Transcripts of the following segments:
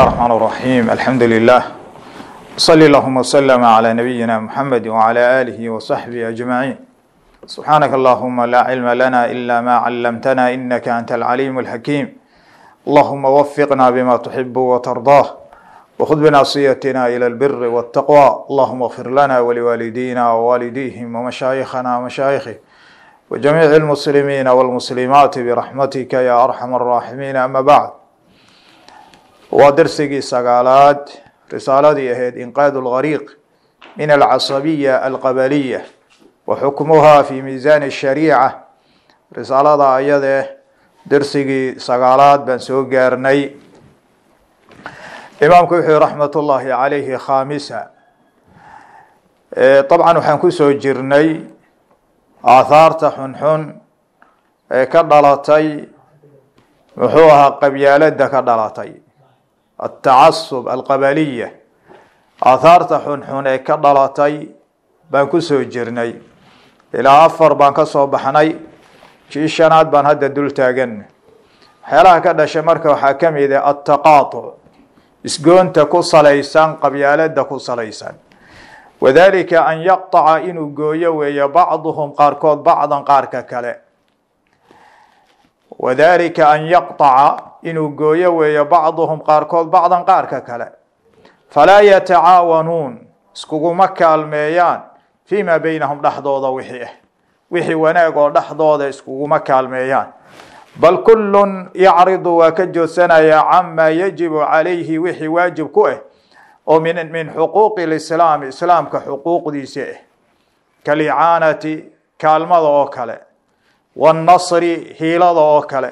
الله الرحمن الرحيم الحمد لله صلى اللهم وسلم على نبينا محمد وعلى آله وصحبه أجمعين سبحانك اللهم لا علم لنا إلا ما علمتنا إنك أنت العليم الحكيم اللهم وفقنا بما تحب وترضاه وخذ بناصيتنا إلى البر والتقوى اللهم اغفر لنا ولوالدينا ووالديهم ومشايخنا ومشايخه وجميع المسلمين والمسلمات برحمتك يا أرحم الراحمين أما بعد waa darsigii sagaalaad risaaladii ahayd inqaad اlghariiq min alcasabiya alqabaliya wa xukmuhaa fi miisaan الshariica risaalada ayadee darsigii sagaalaad baan soo gaarnay imaamku wuxuu raxmat ullaahi calayhi khaamisa dabcan waxaan ku soo jirnay aahaarta xunxun ee ka dhalatay muxuu ahaa qabyaaladda ka dhalatay altacasub alqabaliya aahaarta xunxun ee ka dhalatay baan ku soo jirnay ilaa afar baan ka soo baxnay jii shanaad baan hadda dul taagan waxyaalaha ka dhashay marka waxaa ka mid ah altaqaatuc isgoonta ku salaysan qabyaalada ku salaysan wadalika an yaqطaca inuu gooyo weeye bacduhum qaarkood bacdan qaarka kale wadalika an yaqطaca inuu gooyo weeyo bacduhum qaarkood bacdan qaarka kale falaa yatacaawanuun iskuguma kaalmeeyaan fii maa beynahum dhexdooda wixii ah eh. wixii wanaag oo dhexdooda iskuguma kaalmeeyaan bal kullun yacridu waa ka joodsanayaa camaa yajibu calayhi wixii waajib ku ah oo min min xuquuqi lislaami islaamka xuquuqdiisa ah kalicaanati kaalmada oo kale waannasri hiilada oo kale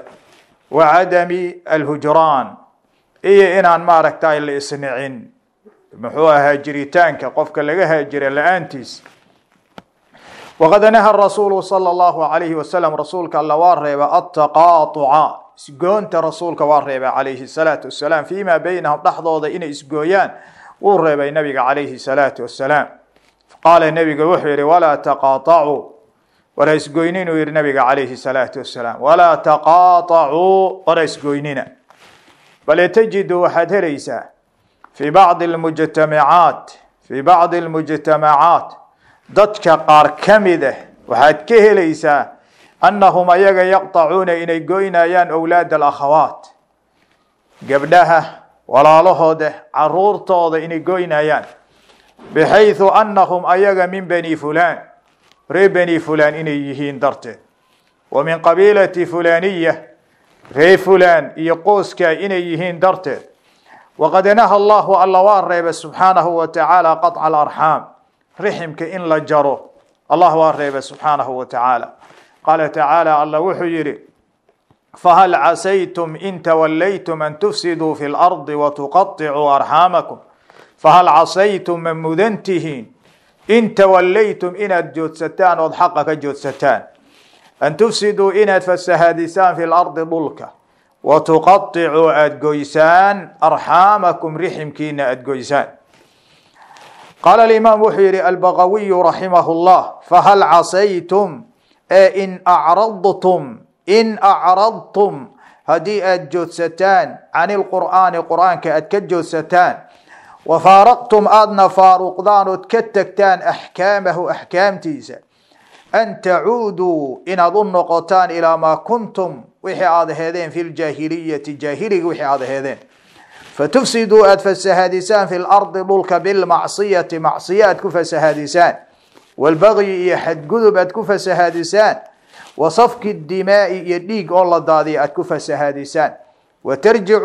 وعدم الهجران اي ان ان ما ركتا الا اسنعين محوها هاجريتان كقفك لغا هاجر لانتس وقد نهى الرسول صلى الله عليه وسلم رسولك الله واريب التقاطع سجونت رسولك واريب عليه الصلاة والسلام فيما بينهم تحضوا إن إسجويان واريب النبي عليه الصلاة والسلام قال النبي وحير ولا تقاطعوا ولا يسقينين وير نبيك عليه الصلاة والسلام ولا تقاطعوا ولا يسقينين بل تجدوا واحد ليس في بعض المجتمعات في بعض المجتمعات دتك قار كمده واحد كه ليس أنهم يجا يقطعون إن يقوين أيان أولاد الأخوات قبلها ولا عرور عرورته إن يقوين أيان بحيث أنهم أيجا من بني فلان ري فلان إني يهين درت ومن قبيلة فلانية ري فلان يقوسك إني يهين درت وقد نهى الله اللوار ريب سبحانه وتعالى قطع الأرحام رحمك إن لجره الله ريب سبحانه وتعالى قال تعالى الله وحجري فهل عسيتم إن توليتم أن تفسدوا في الأرض وتقطعوا أرحامكم فهل عسيتم من مذنتهين إن توليتم إن الجود ستان وضحقك الجود ستان أن تفسدوا إن هادسان في الأرض ضلكة وتقطعوا أدقيسان أرحامكم رحم كينا أدقيسان قال الإمام وحير البغوي رحمه الله فهل عصيتم إن أعرضتم إن أعرضتم هديئة جثتان عن القرآن قرآن كأتك الجثتان وفارقتم أدنى فاروقدان تكتكتان أحكامه أحكام أحكامتيسا أن تعودوا إن أظن قطان إلى ما كنتم وحي عاد هذين في الجاهلية جاهلي وحي عاد هذين فتفسدوا أدفس هادسان في الأرض للك بالمعصية معصية كفس هادسان والبغي يحد قذب أدكفس هادسان وصفك الدماء يديك الله دادي أدكفس هادسان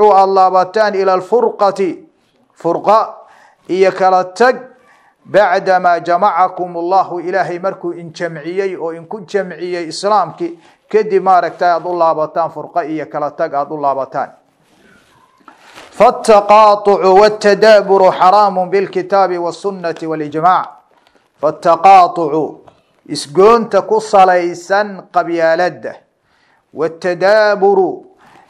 الله باتان إلى الفرقة furqa iyo kala tag bacdamaa jamacakum allahu ilaahay markuu injamciyey oo inku jamciyey islaamkii kadib maaragtay aada u laabataan furqa iyo kala tag aada u laabataan faataqaaطucu wاtadaaburu xaraamu bilkitaabi wاsunati walijmac faataqaaطucu isgoonta ku salaysan qabyaalada watadaaburu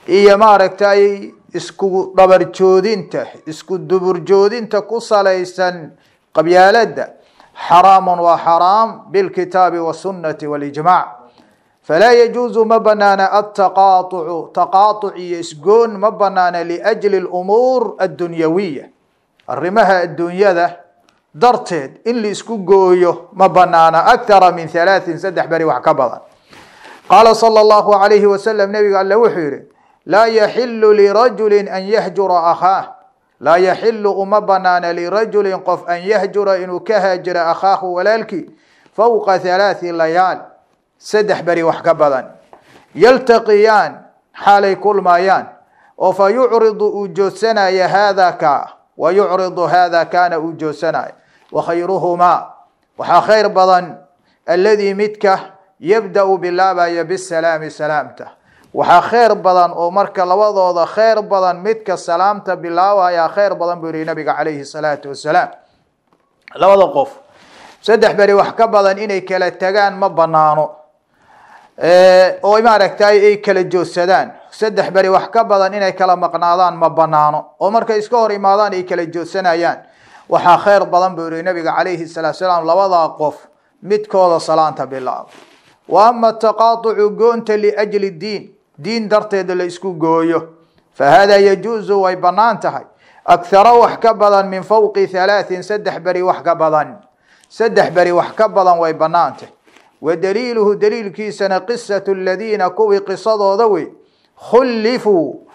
iyo maaragtay isku dhabarjoodinta isku duburjoodinta ku salaysan qabyaaladda xaraamun waa xaraam bilkitaabi wasunnati walijmaac falaa yajuusu ma banaana ataqaaطucu taqaaطuc iyo isgoon ma banaana liajli lumuur addunyawiya arrimaha adduunyada darteed in laisku gooyo ma banaana akthara min halaaثin saddex beri wax ka badan qaala salى اllahu alayhi wasalam nebiga alle wuxuu yihi laa yaxilu lirajulin an yahjura akhaah laa yaxilu uma banaana lirajulin qof an yahjura inuu ka haajira akhaahu walaalkii fowqa halaati layaal saddex beri wax ka badan yaltaqiyaan xaalay kulmayaan oo fa yucridu uu joodsanaya haada ka wa yucridu haada kaana uu joodsanaya wakhayruhumaa waxaa khayr badan aladii midka yabda-u bilaabaya bisalaami salaamta waxaa khayr badan oo marka labadooda khayr badan midka salaamta bilaabaya khayr badan buu yihi nabiga calayhi salaatu wasalaam labada qof saddex beri wax ka badan inay kala tagaan ma banaano oo maaragtay ay kala joodsadaan saddex beri wax ka badan inay kala maqnaadaan ma banaano oo markay iska hor imaadaan ay kala joodsanayaan waxaa khayr badan buu yihi nabiga calayhi salaatu salaam labadaa qof midkooda salaanta bilaabo wa ama goonta liajli diin diin darteeda la isku gooyo fahaada yajuusu way banaan tahay akhara wax ka badan min fowqi halaatin saddex beri wax ka badan saddex beri wax ka badan way banaan tahay wa daliiluhu daliilkiisana qisatu ladiina kuwii qisadooda wey khullifuu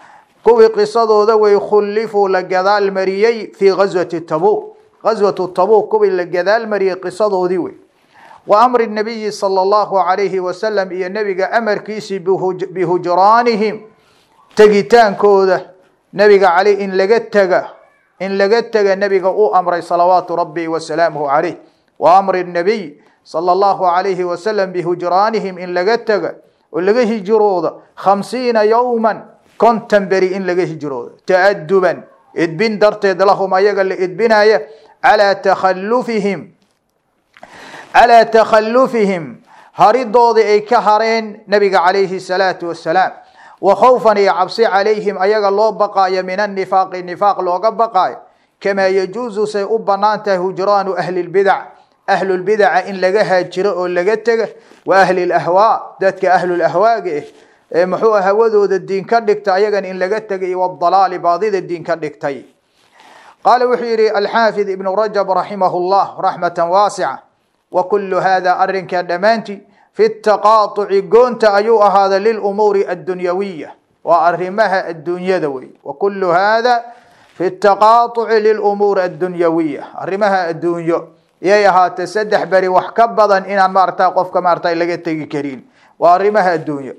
kuwii qisadooda wey khullifuu la gadaal mariyey fii gaswati tabuuq gaswatu tabuuq kuwii la gadaal mariyey qisadoodii wey وأمر النبي صلى الله عليه وسلم إيا نبيغا أمر كيسي بهجرانهم تقيتان كودة نبيغا علي إن لغتغا إن لغتغا نبيغا أو أمر صلوات ربي وسلامه عليه وأمر النبي صلى الله عليه وسلم بهجرانهم إن لغتغا ولغه جرودة خمسين يوما كنتم بري إن لغه جرودة تأدبا إدبين درتيد لهم أيغا لإدبين آية. على تخلفهم على تخلفهم هريد دوضي اي كهرين نبيك عليه الصلاة والسلام وخوفا يعبسي عليهم ايغا لو بقايا من النفاق النفاق لو بقايا كما يجوز سي أبنان تهجران أهل البدع أهل البدع إن لغها جرؤوا لغتك وأهل الأهواء ذاتك أهل الأهواء إيه، محوة هوذو ذا الدين كاردكتا تأيغا إن لغتك والضلال باضي ذا الدين كردك قال وحيري الحافظ ابن رجب رحمه الله رحمة واسعة وكل هذا أرنك دمانتي في التقاطع قونت أيو هذا للأمور الدنيوية وأرمها الدنيا دوي وكل هذا في التقاطع للأمور الدنيوية أرمها الدنيا يا تسدح سدح بري وحكبضا إن مارتا قفك مارتا لقيت كريم وأرمها الدنيا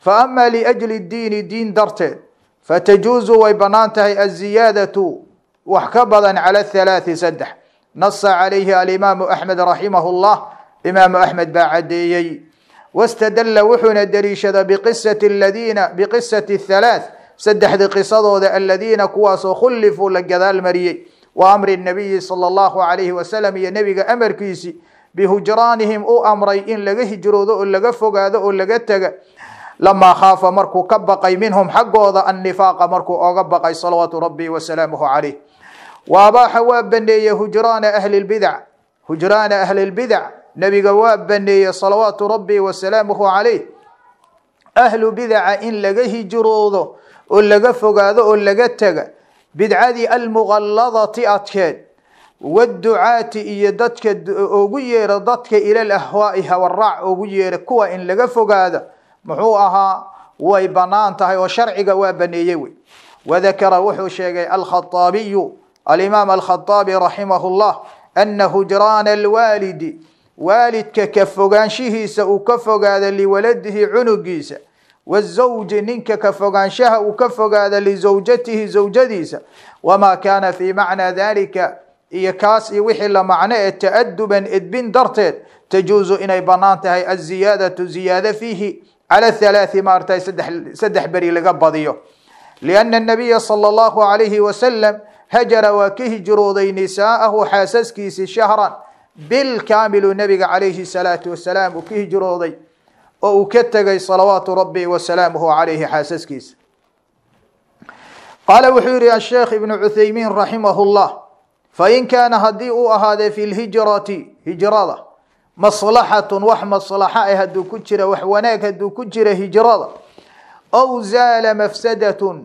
فأما لأجل الدين دين درته فتجوز ويبنانتها الزيادة وحكبضا على الثلاث سدح نص عليه الإمام أحمد رحمه الله إمام أحمد بعدي واستدل وحنا الدريشة بقصة الذين بقصة الثلاث حد قصدود الذين كواس خلفوا لقدال المري وأمر النبي صلى الله عليه وسلم يا نبي أمر كيسي بهجرانهم أو أمري إن لقى ذو أو لقى فقاد أو لما خاف مركو كبقي منهم حقوض النفاق مركو أو صلوات ربي وسلامه عليه waabaaxa waa baneeye hujraana ahli lbidac hujraana ahli lbidac nebiga waa baneeye salawaatu rabbi wasalaamuhu calayh ahlu bidaca in laga hijroodo oo laga fogaado oo laga tega bidcadii almuqalladati adkeed waducaati iyo dadka ugu yeera dadka ila lahwaai hawaraac ugu yeera kuwa in laga fogaada muxuu ahaa way banaan tahay oo sharciga waa baneeye wey wadakara sheegay alkhaaabiyu الإمام الخطاب رحمه الله أن هجران الوالد والد والدك كفغانشه سأكفغ هذا لولده عنقيس والزوج ننك كفغانشه أكفغ هذا لزوجته زوجديس وما كان في معنى ذلك يوحي إيوحل معنى التأدبا إدبن درتت تجوز إني بنانته الزيادة زيادة فيه على الثلاث مارتي سدح, سدح بري لقبضيه لأن النبي صلى الله عليه وسلم هجر وكه جروضي نساءه كيس شهرا بالكامل النبي عليه الصلاة والسلام وكه جروضي وكتغي صلوات ربي وسلامه عليه حاسس كيس قال وحيري الشيخ ابن عثيمين رحمه الله فإن كان هدي هذا في الهجرة هجرة مصلحة وحمى الصلحاء هدو كجر وحواناك هدو كجر هجرة أو زال مفسدة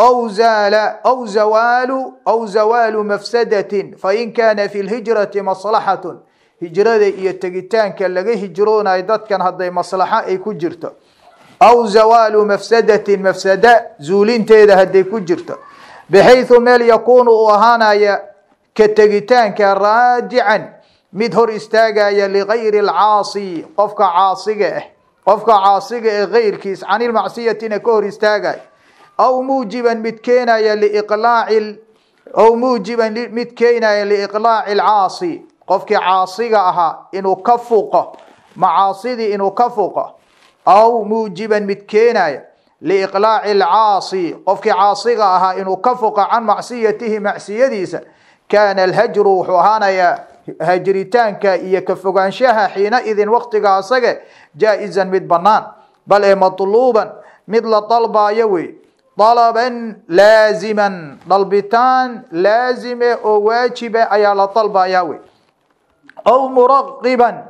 أو زواaل أو زوال مفسdة fain kana في الهiجرaةi مصلaحaة hiجrada iyo tegitaanka laga hijroonayo dadkan haday maslaxo ay ku jirto aw zawaalu mafsadati mafsada zuulinteeda haday ku jirto baxayثu meel yakuunu uu ahaanaya ka tegitaanka raajican mid hor istaagaya ligayri اlcaasi qofka caasiga ah qofka caasiga ah gayrkiis can ilmacsiyatina ka hor istaagaya أو موجبا متكينا لإقلاع ال... أو موجبا متكينا لإقلاع العاصي قفك عاصي أها إنه كفوق معاصي إنه كفوق أو موجبا متكينا لإقلاع العاصي قفك عاصي أها إنه كفوق عن معصيته معصية ديسة كان الهجر وحوهانا يا هجرتان كاية كفوقان شها حينئذ وقت قاسك جائزا متبنان بل مطلوبا مثل طلبة يوي طلبا لازما طلبتان لازمة أو واجبة على طلبة ياوي أو مرغبا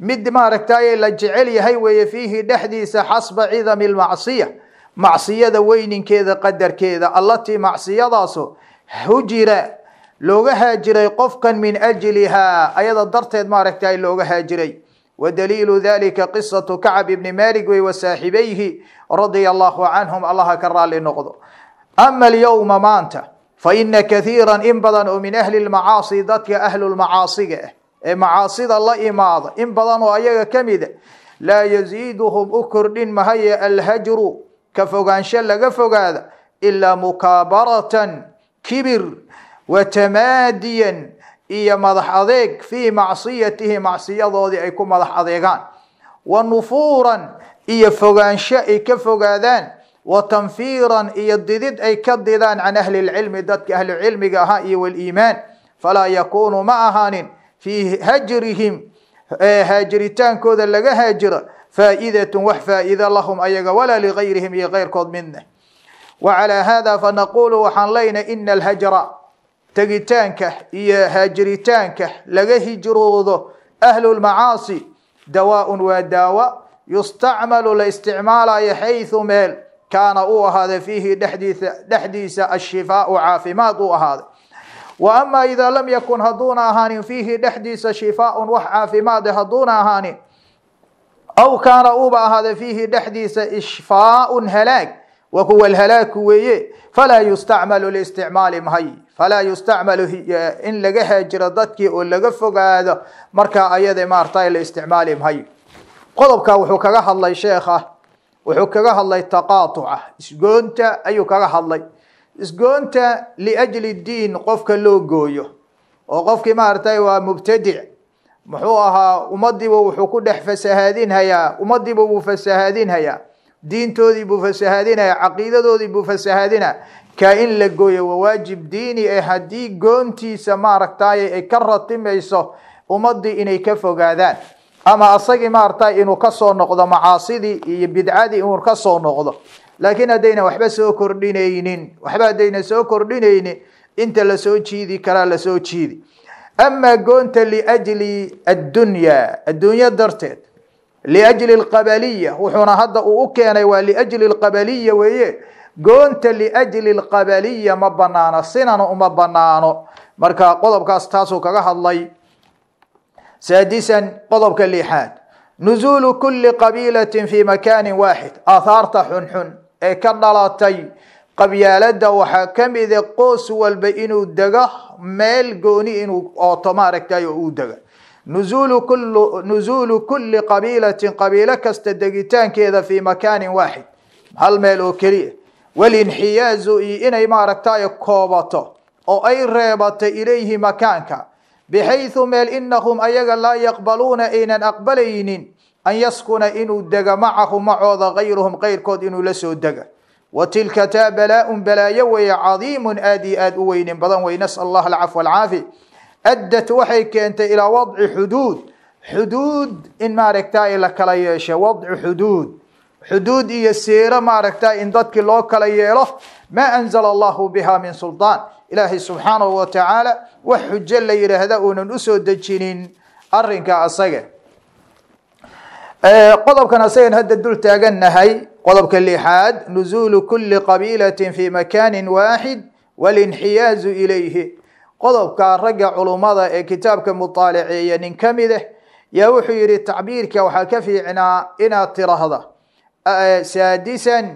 مد ما ركتاي لجعلي هي وي فيه دحديس حسب عظم المعصية معصية وين كذا قدر كذا التي معصية داسو هجرة لوغا هاجري قفكا من أجلها أيضا درت ما ركتاي لوغا هاجري wdliilu dalika qisaةu kacb ibni malik wey wasaaxibayhi radia allahu canhum allaha ka raali noqdo ama alyowma maanta faina kaiira in badan oo min ahli lmacaasi dadka ahlulmacaasiga ah ee macaasida la imaada in badan oo ayaga kamida laa yaziiduhum u kordhin mahaye alhajru ka fogaansho laga fogaada ilaa mukaabaratan kibir watamaadiyan iyo madax adeeg fii macsiyatihi macsiyadoodii ay ku madax adeegaan wa nufuuran iyo fogaansho ay ka fogaadaan wa tanfiiran iyo didid ay ka didaan can ahli lcilmi dadka ahlucilmiga ahaa iyo waliimaan falaa yakuunu ma ahaanin fii hajrihim eh, haajritaankooda laga haajira faa'idatun wax faa'iida lahum ayaga walaa ligayrihim iyo keyrkood midna wa calaa hada fanaqulu waxaan leynay ina alhajra تجي تجتانك يا هاجرتانك جروضه أهل المعاصي دواء وداوى يستعمل لاستعمال حيث مال كان أو هذا فيه دحديث دحديث الشفاء عافي ما عافمات هذا وأما إذا لم يكن هذون هاني فيه دحديث شفاء وعافمات هذون هاني أو كان أوبا هذا فيه دحديث إشفاء هلاك وهو الهلاك ويه فلا يستعمل لاستعمال مهي falaa yustacmalu in laga heejiro dadkii oo laga fogaado markaa ayada maarata la isticmaali mahayo qodobka wuxuu kaga hadlay sheekha wuxuu kaga hadlay taqaatuca isgoonta ayuu kaga hadlay isgoonta liajli diin qofka loo gooyo oo qofkii maaragtay waa mubtadic muxuu ahaa ummadiiba wuxuu ku dhex fasahaadinhayaa ummadiiba wuu fasahaadinhayaa diintoodii buu fasahaadinaya caqiidadoodii buu fasahaadina kaa in la gooyo waa waajib diini ee haddii goontiisa maaragtaaye ay ka ratimayso ummaddii inay ka fogaadaan ama asagii maaragtay inuu kasoo noqdo macaasidii iyo bidcadii inuu kasoo noqdo laakiin haddayna waxba soo kordhinaynin waxba haddayna soo kordhinaynin inta lasoo jiidi karaa lasoo jiidi amaa goonta liajli addunyaa adduunyo darteed liajli alqabaliya wuxuuna hadda uu u keenay waa liajli alqabaliya weeye goonta liajli lqabaliya ma banaano sinana uma banaano marka qodobkaas taasuu kaga hadlay saadisan qodobka lixaad nuzuulu kuli qabiilati fi makaani waaxid aahaarta xunxun ee ka dhalatay qabyaalada waxaa kamida ah qoos walba inuu dego meel gooni inuu ooto maaragtay oo uu dega nunuzuulu kuli qabiilatin qabiilo kasta degitaankeeda fii makaanin waaxid hal meel oo keliya والانحيازو اي اناي ماركتاي او اي ريباتة اليه مكانك بحيث مال انهم ايغا لا يقبلون إن اقبلين ان يسكن انو دغا معهم معوض غيرهم غير كود انو لسو دغا وتلك تابلاء بلا يوي عظيم ادي آد ادوين بضان وينسأل الله العفو العافي ادت وحيك انت الى وضع حدود حدود ان ماركتاي لك لا يشي وضع حدود xuduud iyo siiro maaragta in dadkii loo kala yeelo maa anzala allahu biha min suldaan ilaahay subxaanahu wa tacaala wax xujo la yidhaahda uunan usoo dejinin arrinka asaga qodobkan asagan hadda dul taagannahay qodobka lixaad nuzuulu kuli qabiilati fi makanin waaxid walinxiyaazu ilayhi qodobka ragga culummada ee kitaabka mutaalaceeya nin ka mid ah yaa wuxuu yidhi tacbiirka waxaa ka fiicnaa inaad tirahda سادسا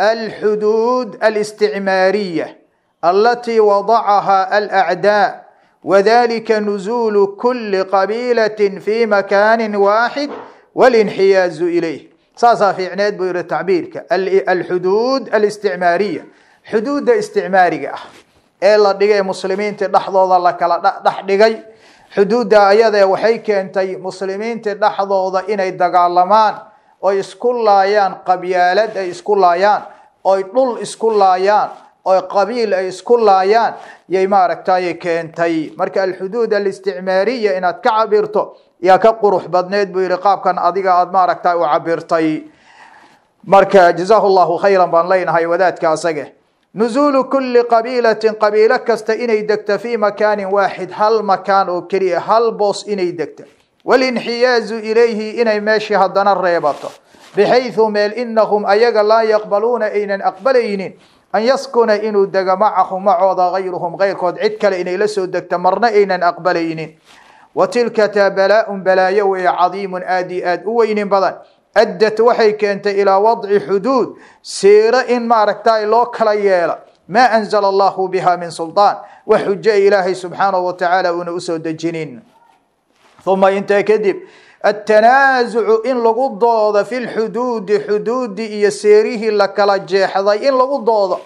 الحدود الاستعمارية التي وضعها الأعداء وذلك نزول كل قبيلة في مكان واحد والانحياز إليه ساسا في عناد بير التعبير الحدود الاستعمارية حدود استعمارية إيه إلا دقي مسلمين muslimiinta dhaxdooda la kala dhex dhigay xuduudda ayada waxay keentay إنا الدقال inay oy isku laayaan qabyaalad ay isku laayaan oy dhul isku laayaan oy qabiil ay isku laayaan yay maaragtay keentay marka alxuduud alisticmaariya inaad ka cabirto yaa ka qurux badneed buu yidhi qaabkan adiga aada maaragtay u cabirtay marka jazaahu llahu khayran baan leynahay wadaadka asage nuzuulu kuli qabiilatin qabiilo kasta inay degto fii makaanin waaxid hal makaan oo keliya hal boos inay degto والانحياز إليه إن ماشي هدنا الريبط بحيث ميل إنهم أيغا لا يقبلون إن أقبلين أن يسكن إنو دق معهم معوضا غيرهم غير قد عدك لإني لسو دق تمرنا إن أقبلين وتلك تابلاء بلا يوي عظيم آدي أدوين بضان أدت وحيك أنت إلى وضع حدود سير إن ماركتاي لوك ليالا ما أنزل الله بها من سلطان وحج إلهي سبحانه وتعالى ونأسو دجنين uma intaa kadib atanaasucu in lagu doodo في lxuduudi xuduudi iyo seerihii la kala jeexday in lagu doodo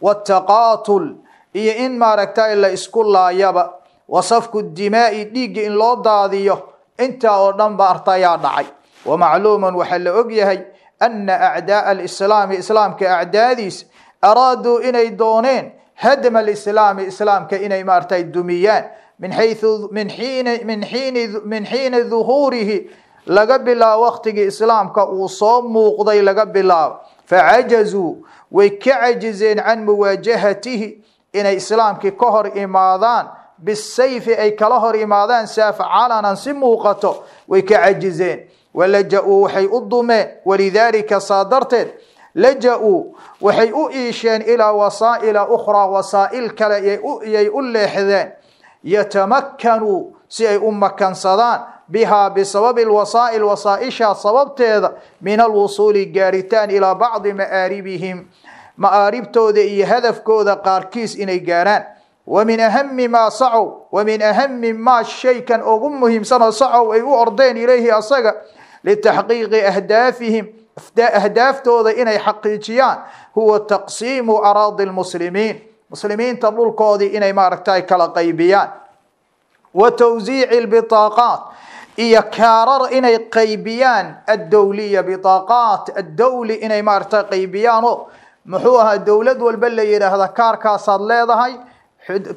wataqaatul iyo in maaragtay la isku laayaba wasafku dimaa-i dhiigga in loo daadiyo intaa oo dhan ba artayaa dhacay wamacluuman waxaa la ogyahay ana acdaaa alislaami islaamka acdaadiisa araaduu inay dooneen hadma alislaami islaamka inay maaragtay dumiyaan min xayu min xiini min xiini min xiini duhuurihi laga bilaabo waktigii islaamka uu soo muuqday laga bilaabo facajazuu way ka cajizeen can muwaajahatihi inay islaamkii ka hor imaadaan bisayfi ay kala hor imaadaan saaf calanan si muuqato way ka cajizeen walaja-uu waxay u dumeen walidaalika saa darteed laja-uu waxay u iisheen ilaa wasaa'ila ukhraa wasaa'il kale yay u leexdeen يتمكنوا سي كان صدان بها بسبب الوصائل وصائشة صببتها من الوصول قارتان إلى بعض مآربهم مآرب مآربتو ذي هدف كودا قاركيس إني قاران ومن أهم ما صعو ومن أهم ما الشيكا أغمهم سنة صعو أي أردين إليه أصغى لتحقيق أهدافهم أهدافتو ذي إني حقيقيان هو تقسيم أراضي المسلمين مسلمين إن أي مارك ماركتاي كالقيبيان وتوزيع البطاقات إيا كارر إن أي قيبيان الدولية بطاقات الدولي إن أي مارك تاي قيبيان محوها الدولة والبلي إلى هذا كاركا ليضا هاي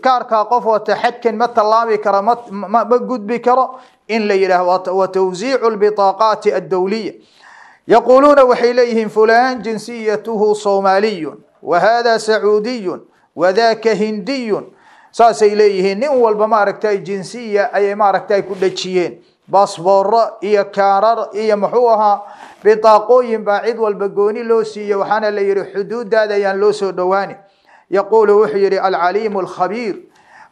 كاركا قفوة تحكن متلابي كرمت ما بقود بكرا إن ليله وتوزيع البطاقات الدولية يقولون وحيليهم فلان جنسيته صومالي وهذا سعودي wadaaka hindiyun saasay leeyihiin nin walba maaragta jinsiya ayay maaragta ku dhajiyeen basboro iyo kaarar iyo muxuu ahaa bitaaqooyin baa cid walba gooni loo siiye waxaana la yihi xuduudaada ayaan loo soo dhowaani yaquulu wuxuu yihi alcaliimu alkhabiir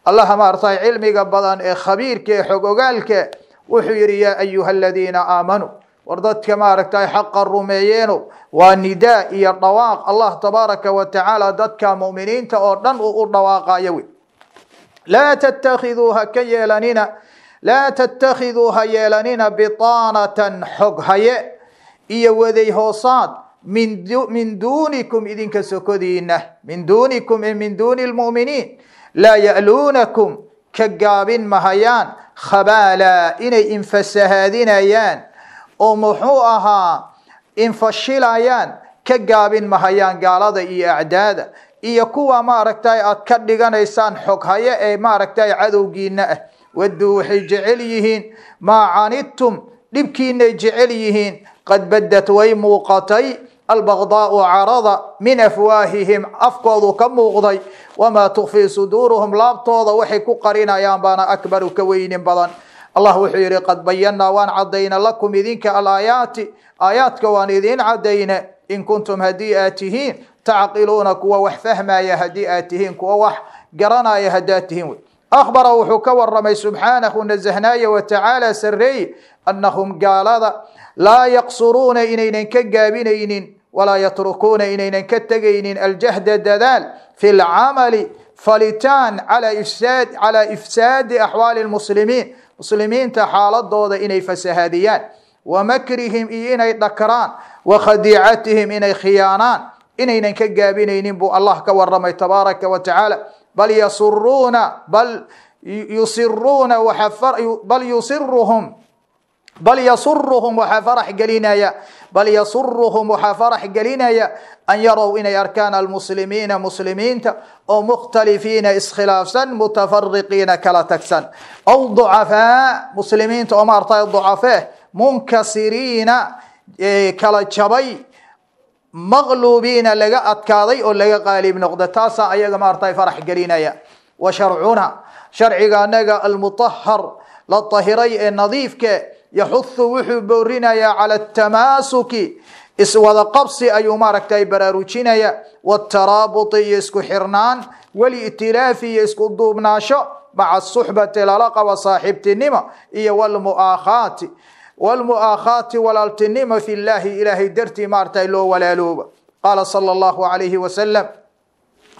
allaha maaragta cilmiga badan ee khabiirka ee xog ogaalka wuxuu yihi yaa ayuha aladiina aamanuu وردتك ما ركتاي حق الرميين ونداء الرواق الله تبارك وتعالى دت مؤمنين تأردن الضواق يوي لا تتخذوها كيالنين لا تتخذوها يالنين بطانة حق هي إيا وذي هوصات من من دونكم إذن كسكدين من دونكم من دون المؤمنين لا يألونكم كقاب مهيان خبالا إن إنفس هذين أيان oo muxuu ahaa infashilayaan ka gaabin mahayaan gaalada iyo acdaada iyo kuwa maaragtay aad ka dhiganaysaan xoghaye ee maaragtay cadowgiina ah waduu waxay jecel yihiin maa canidtum dhibkiinay jecel yihiin qad badad way muuqatay albaqdaau carada min afwaahihim afkoodu ka muuqday wamaa tukfii suduuruhum laabtooda waxay ku qarinayaan baana akbaru ka weynin badan الله وحي قد بينا وان عدينا لكم إذنك الآيات آياتك وان إذن عدينا إن كنتم هديئاتهين تعقلونك ووحفهما يهديئاتهين ووح يا يهداتهين أخبر وحك والرمي سبحانه نزهنا وتعالى سري أنهم قال لا يقصرون إنين كقابين ولا يتركون إنين كتقين الجهد الدذال في العمل فلتان على إفساد على إفساد أحوال المسلمين مسلمين تحال الضوضة إني فسهاديان ومكرهم إني دكران وخديعتهم إني خيانان إني ننكقابين ينبو الله كورمي تبارك وتعالى بل يصرون بل يصرون وحفر بل يصرهم بل يسرهم وحفرح قلينا يا بل يسرهم وحفرح قلينا يا أن يروا إن أركان المسلمين مسلمين أو مختلفين إسخلافا متفرقين كلا تكسا أو ضعفاء مسلمين أو مارطي الضعفاء منكسرين إيه، كلا تشبي مغلوبين لغا أتكاضي أو لغا قالب نقدة تاسا أيها مارطي فرح قلينا يا وشرعنا شرعنا المطهر للطهري النظيف كي يحث وحب يا على التماسك اسود قبص أي مارك تايبر يا والترابط يسكو حرنان والإتلاف يسكو الضوبنا شو مع الصحبة للاقة وصاحبة النمى إيا والمؤاخات والمؤاخات والالتنمى في الله إلهي درتي مارتي لو ولا لوب قال صلى الله عليه وسلم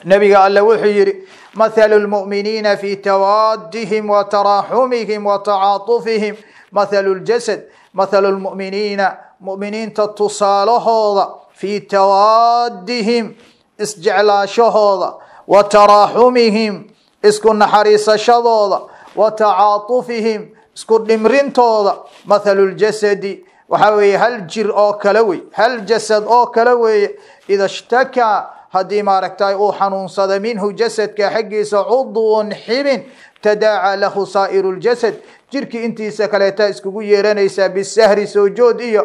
نبي قال وحيري مثل المؤمنين في توادهم وتراحمهم وتعاطفهم mathalu ljasad mathalu lmu'miniina mu'miniinta tusaalahooda fii tawaadihim isjeclaashahooda wa taraaxumihim isku naxariisashadooda wa tacaatufihim isku dhimrintooda mathalu ljasadi waxaa weeye hal jir oo kale wey hal jasad oo kale weeye ida shtakaa haddii maaragtay uu xanuunsaday minhu jasadka xaggiisa cudwun xibin tadaaca lahu saa'iru ljasad jirki intiisa kaleeta iskugu yeeranaysaa bisahri soojood iyo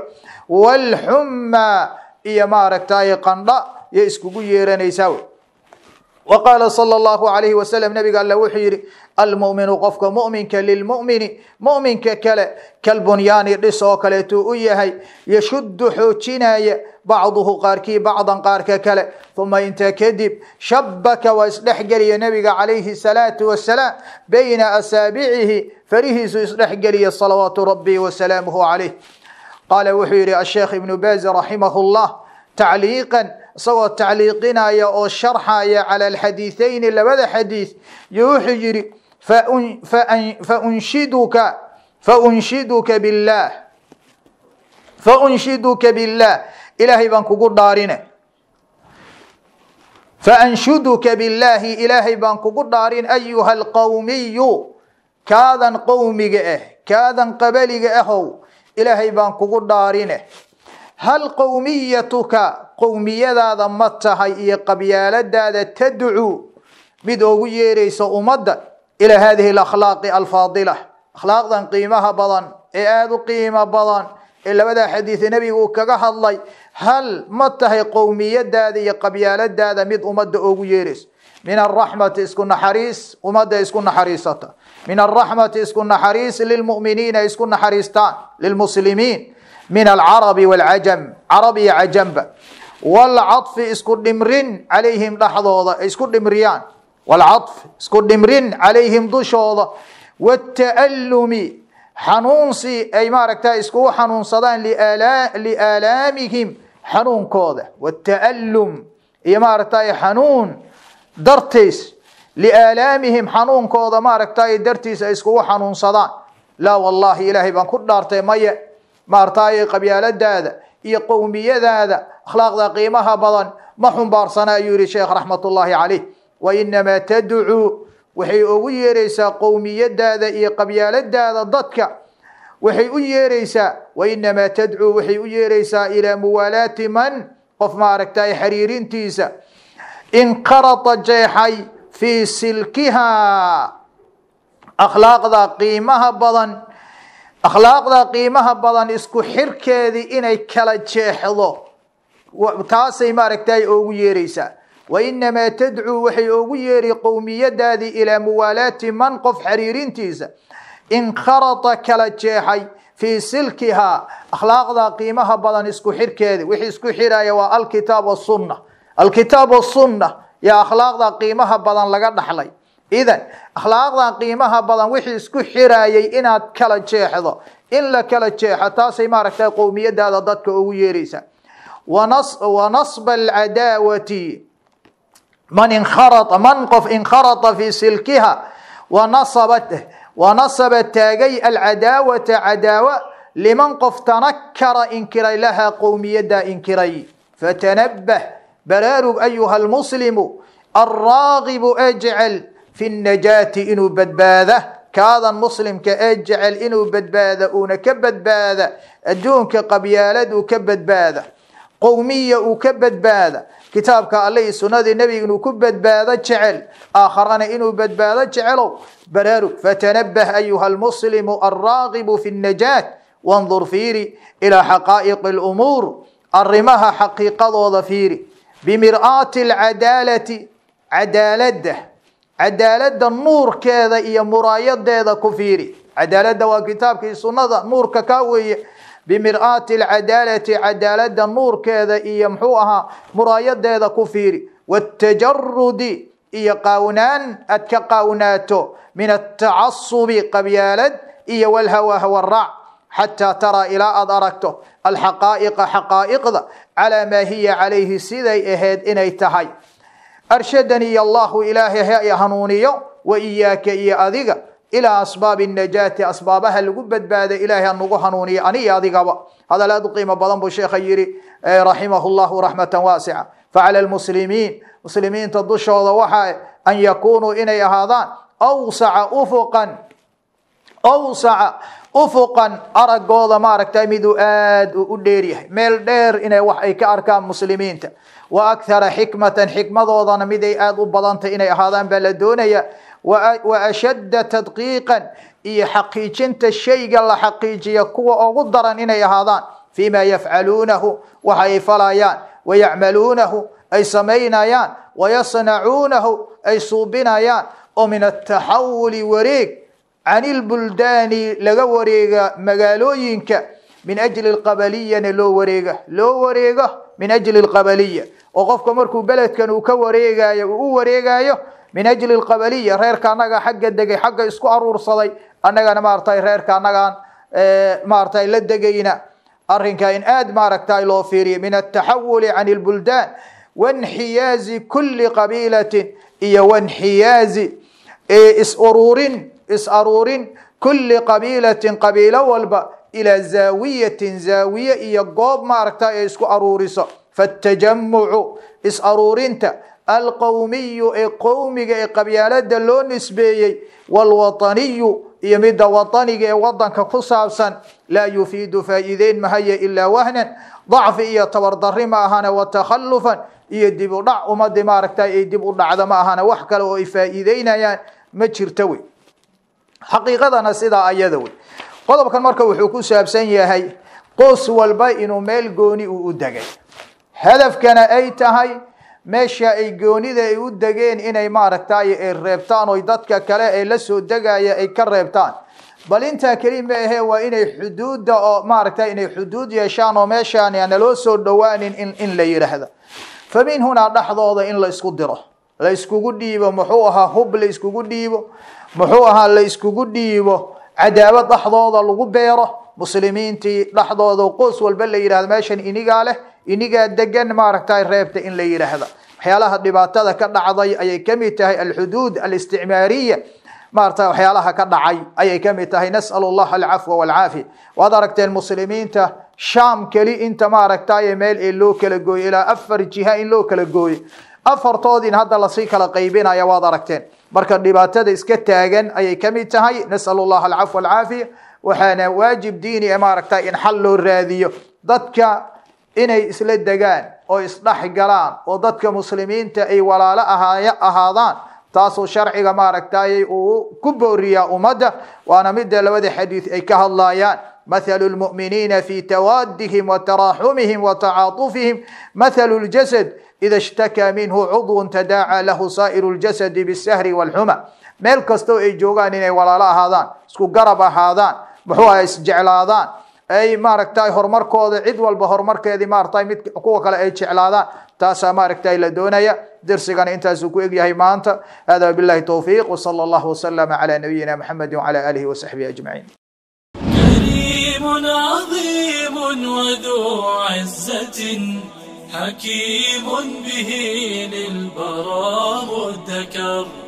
walxuma iyo maaragtay qandha iyo iskugu yeeranaysaa wey wa qaala sala allahu alayhi wasalam nabiga alle wuxuu yidhi almu'minu qofka mu'minka lilmu'mini mu'minka kale kalbunyaani dhis oo kaleetuu u yahay yashuddu xoojinaya bacduhu qaarkii bacdan qaarka kale uma intaa kadib shabaka waa isdhexgeliya nabiga calayhi salaatu wasalaam bayna asaabicihi فريه سيصلح قلي صلوات ربي وسلامه عليه قال وحيري الشيخ ابن باز رحمه الله تعليقا صوى تعليقنا يا شرحا يا على الحديثين لماذا حديث يوحجري فأن فأن فأنشدك فأنشدك بالله فأنشدك بالله إلهي بانكو قر دارنا فأنشدك بالله إلهي بانكو قر دارنا أيها القومي كادن قومي جاه كادن قبلي الى هاي بان كوردارينه هل قوميتك قومية ذا مت هاي إيه قبيال ذا تدعو بدو سو أمد إلى هذه الأخلاق الفاضلة أخلاق ذا قيمها بضان إعاد قيمة بضان إلا بدا حديث نبي وكاها الله هل مت قومية قومي إيه ذا قبيال ذا مد أمد أو من الرحمة اسكن حريص أمد اسكن حريصته من الرحمة اسكن حريص للمؤمنين اسكن حريصتان للمسلمين من العرب والعجم عربي عجم والعطف اسكن دمرين عليهم لحظة اسكن دمريان والعطف اسكن دمرين عليهم دشوضة والتألم حنونسي أي ما ركتا اسكو حنونصدان لآلامهم حنون كوضة والتألم إي ما ركتا حنون درتيس liaalaamihim xanuunkooda maaragtay dartiisa iskugu xanuunsadaan laa wallaahi ilaahay baan ku dhaartay maye maartaaye qabyaaladaada iyo qowmiyadaada akhlaaqda qiimaha badan ma xumbaarsana ayuu yihi sheekh raxmatullaahi caleyh wa inamaa tadcuu waxay ugu yeeraysaa qowmiyadaada iyo qabyaaladaada dadka waxay u yeeraysaa wainamaa tadcuu waxay u yeeraysaa ilaa muwaalaati man qof maaragtay xiriirintiisa inqarada jeexay fii silkihaa akhlaaqda qiimaha badan akhlaaqda qiimaha badan isku xirkeedii inay kala jeexdo taasay maaragtay oogu yeereysaa wainamaa tadcuu waxay oogu yeeri qowmiyadaadii ilaa muwaalaati man qof xiriirintiisa inkharata kala jeexay fii silkihaa akhlaaqda qiimaha badan isku xirkeedii wixii isku xiraya waa alkitaab wasunna alkitaab wasunna يا أخلاق ذا قيمة بدن لقد حلي إذا أخلاق ذا قيمة بدن وح يسكو حرايي إن كلا شيء حظ إن لكلا شيء حتى سيمارك تقوم يد هذا ضدك ويريسة ونص ونصب العداوة من انخرط منقف انخرط في سلكها ونصبته ونصب تاجي العداوة عداوة لمنقف تنكر إنكري لها قومية دا إنكري فتنبه برارب أيها المسلم الراغب أجعل في النجاة إنو بدباذة كاذا المسلم كأجعل إنو بدباذة أون باذة الدون قبيالة وكبد باذة قومية وكبد باذة كتابك عليه السنة النبي إنو كبد باذة جعل آخران إنو بدباذة جعلوا برارب فتنبه أيها المسلم الراغب في النجاة وانظر فيري إلى حقائق الأمور الرمها حقيقة وظفيري بمرآة العدالة عدالة ده عدالة ده النور كذا إيا مرايض ده ده كفيري عدالة ده وكتاب كي ده نور ككوي بمرآة العدالة عدالة ده النور كذا إيا محوها مرايض ده ده كفيري والتجرد إيا قاونان أتكا قاوناتو من التعصب قبيالد إيا والهوى هو الرعب حتى ترى إلى أدركته الحقائق حقائق على ما هي عليه سيدي إهيد إني تهي أرشدني الله إلهي يا هنوني وإياك إيا أذيغ إلى أسباب النجاة أسبابها القبت بعد إلهي أنه هنوني أني أذيغ هذا لا تقيم بضم الشيخ يري آه، رحمه الله رحمة واسعة فعلى المسلمين مسلمين تدوش هذا أن يكونوا إني هذا أوسع أفقا أوسع أفقاً أرق قوضة مارك تأميدو آد وديريح ميل دير إنا وحي كأركام مسلمين وأكثر حكمة حكمة ضوضة نميدي آد وبضانت إنا هذا بلدوني وأشد تدقيقاً إي حقيقين الشيء الله حقيقية كوة وقدران إنا هذا فيما يفعلونه وحي فلايان ويعملونه أي سمينايان ويصنعونه أي صوبنايان ومن التحول وريك can ilbuldaani laga wareega magaalooyinka min ajli lqabaliyana loo wareega loo wareego min ajli lqabaliya oo qofka markuu beledkan uu ka wareegayo uu u wareegayo min ajli lqabaliya reerka anaga xagga degay xagga isku aruursaday annagana maaragtay reerka anagaan eh, maaragtay la degayna arrinka in aada maaragtay loo fiiriyo min ataxawuli can lbuldaan wainxiyaazi kuli qabiilatin iyo wainxiyaazi eh, is-uruurin إسأرورين كل قبيلة قبيلة والب إلى زاوية زاوية يا يجوب معركة اسكو أروريسا فالتجمع إسأرورين تا القومي قومي قبيلة دلون نسبيي والوطني يمد وطني وطن كخصاصا لا يفيد فائدين هي إلا وهنا ضعف إيا تبردر ما هنا وتخلفا إيا وما دع أمد ماركتا إيا الدبو دع ما أهانا وحكا لو إفائدين يا مجر xaqiiqadana sidaa ayada wey qodobkan marka wuxuu ku saabsan yahay qoos walba inuu meel gooni uu u degay hadafkana ay tahay meesha ay goonida ay u degeen inay maaragtay ay reebtaan oy dadka kale ee la soo degaya ay ka reebtaan bal intaa keli ma ahee waa inay xuduudda oo maaragtay inay xuduud yeeshaan oo meeshaan naloo soo dhowaanin in in la yidhaahdo fa min hunaa dhexdooda in la isku diro la iskugu dhiibo muxuu ahaa hub la iskugu dhiibo muxuu ahaa la iskugu dhiibo cadaawad dhaxdooda lagu beero muslimiintii dhaxdooda qoos walba la yidhahdo meeshan inigaa leh inigaa degan maaragtay reebta in la yidhaahda waxyaalaha dhibaatada ka dhacday ayay kamid tahay alxuduud alisticmaariya maarata waxyaalaha ka dhacay ayay kamid tahay nasal allah alcafwa walcaafiya waad aragteen muslimiinta sham keli inta maaragtay meel ee loo kala gooyo ilaa afar jiha in loo kala gooyo afartoodin hadda lasii kala qaybinaya waad aragteen marka dhibaatada iska taagan ayay ka mid tahay nasal اllah alcafو alcaafiya waxaana waajib diini e maaragta in xal loo raadiyo dadka inay isla degaan oo isdhex galaan oo dadka muslimiinta ay walaalo ahaadaan taasuu sharciga maaragtay uu ku booriyaa ummadda waana mida labada xadiid ay ka hadlayaan مثل المؤمنين في توادهم وتراحمهم وتعاطفهم مثل الجسد إذا اشتكى منه عضو تداعى له سائر الجسد بالسهر والحمى ميل كستو إيجوغان إني ولا لا هذان سكو قرب هذان بحوا إسجعل هذان أي مارك تاي هرمركو ذا عدو البهرمرك يذي مار تاي ميت قوة كلا أي جعل هذان تاسا مارك تاي لدوني درسيقان إنتا سكو إيجي هاي مانتا هذا بالله توفيق وصلى الله وسلم على نبينا محمد وعلى آله وصحبه أجمعين حكيم عظيم وذو عزة حكيم به للبرار الذكر